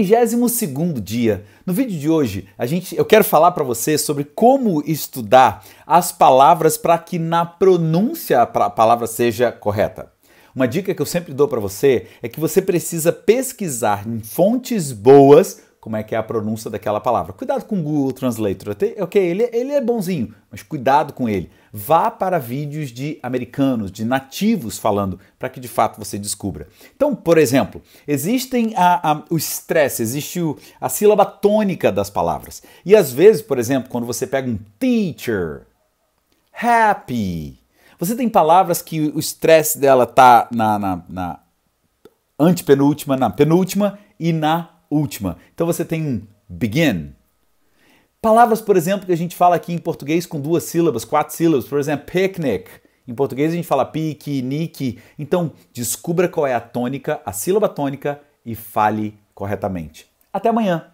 32º dia. No vídeo de hoje, a gente, eu quero falar para você sobre como estudar as palavras para que na pronúncia a palavra seja correta. Uma dica que eu sempre dou para você é que você precisa pesquisar em fontes boas como é que é a pronúncia daquela palavra. Cuidado com o Google Translator, ok? Ele, ele é bonzinho, mas cuidado com ele. Vá para vídeos de americanos, de nativos falando, para que de fato você descubra. Então, por exemplo, existem a, a, o stress, existe o, a sílaba tônica das palavras. E às vezes, por exemplo, quando você pega um teacher, happy, você tem palavras que o stress dela está na, na, na antepenúltima, na penúltima e na última. Então você tem um begin. Palavras, por exemplo, que a gente fala aqui em português com duas sílabas, quatro sílabas, por exemplo, picnic. Em português a gente fala pique, nique. Então, descubra qual é a tônica, a sílaba tônica e fale corretamente. Até amanhã!